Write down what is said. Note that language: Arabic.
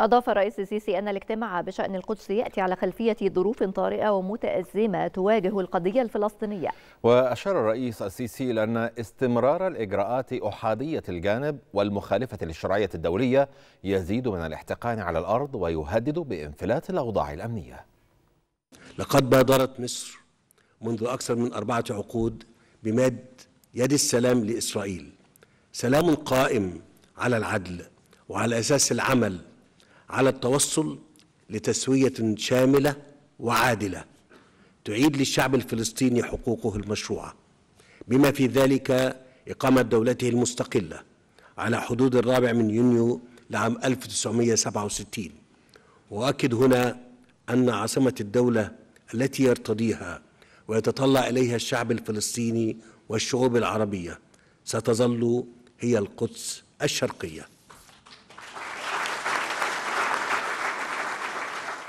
أضاف الرئيس السيسي أن الاجتماع بشأن القدس يأتي على خلفية ظروف طارئة ومتأزمة تواجه القضية الفلسطينية وأشار الرئيس السيسي إلى أن استمرار الإجراءات أحادية الجانب والمخالفة للشرعية الدولية يزيد من الاحتقان على الأرض ويهدد بانفلات الأوضاع الأمنية لقد بادرت مصر منذ أكثر من أربعة عقود بمد يد السلام لإسرائيل سلام قائم على العدل وعلى أساس العمل على التوصل لتسوية شاملة وعادلة تعيد للشعب الفلسطيني حقوقه المشروعة بما في ذلك إقامة دولته المستقلة على حدود الرابع من يونيو لعام 1967 وأؤكد هنا أن عاصمة الدولة التي يرتضيها ويتطلع إليها الشعب الفلسطيني والشعوب العربية ستظل هي القدس الشرقيه